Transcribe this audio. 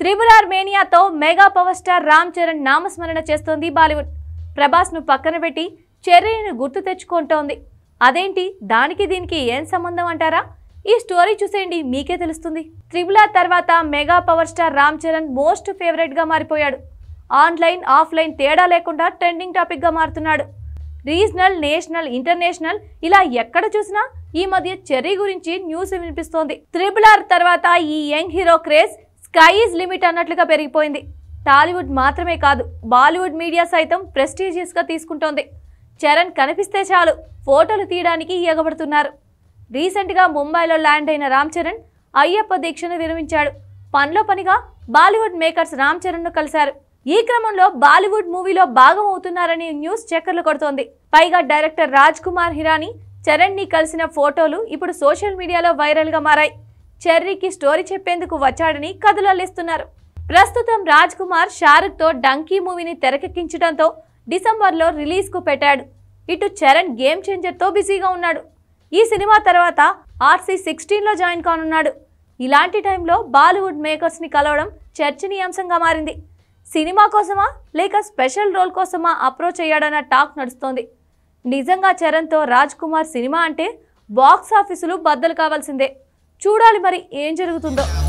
triple R మేనియాతో mega power star Ram Charan నామస్మరణ చేస్తోంది బాలీవుడ్ ప్రభాస్ను పక్కన పెట్టి చెర్రీని గుర్తు తెచ్చుకుంటోంది అదేంటి దానికి దీనికి ఏం సంబంధం అంటారా ఈ స్టోరీ చూసేయండి మీకే తెలుస్తుంది త్రిబుల్ ఆర్ తర్వాత mega power star Ram Charan most ఫేవరెట్గా మారిపోయాడు ఆన్లైన్ ఆఫ్లైన్ తేడా లేకుండా ట్రెండింగ్ టాపిక్గా మారుతున్నాడు రీజనల్ నేషనల్ ఇంటర్నేషనల్ ఇలా ఎక్కడ చూసినా ఈ మధ్య చెర్రీ గురించి న్యూస్ వినిపిస్తోంది త్రిబుల్ ఆర్ తర్వాత ఈ young hero craze sky is limit అన్నట్లుగా పెరిగిపోయింది టాలీవుడ్ మాత్రమే కాదు బాలీవుడ్ మీడియా సైతం ప్రెస్టీజియస్గా తీసుకుంటోంది చరణ్ కనిపిస్తే చాలు ఫోటోలు తీయడానికి ఎగబడుతున్నారు రీసెంట్గా ముంబైలో ల్యాండ్ అయిన రామ్ చరణ్ అయ్యప్ప దీక్షను విరమించాడు పనిలో పనిగా బాలీవుడ్ మేకర్స్ రామ్ చరణ్ను కలిశారు ఈ క్రమంలో బాలీవుడ్ మూవీలో భాగం అవుతున్నారని న్యూస్ చక్కర్లు కొడుతోంది పైగా డైరెక్టర్ రాజ్ కుమార్ హిరాని చరణ్ ని కలిసిన ఫోటోలు ఇప్పుడు సోషల్ మీడియాలో వైరల్గా మారాయి చెర్రీకి స్టోరీ చెప్పేందుకు వచ్చాడని కథలు ప్రస్తుతం రాజ్ కుమార్ షారుఖ్తో డంకీ మూవీని తెరకెక్కించడంతో డిసెంబర్లో రిలీజ్కు పెట్టాడు ఇటు చరణ్ గేమ్ చేంజర్తో బిజీగా ఉన్నాడు ఈ సినిమా తర్వాత ఆర్సీ సిక్స్టీన్లో జాయిన్ కానున్నాడు ఇలాంటి టైంలో బాలీవుడ్ మేకర్స్ని కలవడం చర్చనీయాంశంగా మారింది సినిమా కోసమా లేక స్పెషల్ రోల్ కోసమా అప్రోచ్ అయ్యాడన్న టాక్ నడుస్తోంది నిజంగా చరణ్తో రాజ్ కుమార్ సినిమా అంటే బాక్స్ ఆఫీసులు బద్దలు కావాల్సిందే చూడాలి మరి ఏం జరుగుతుందో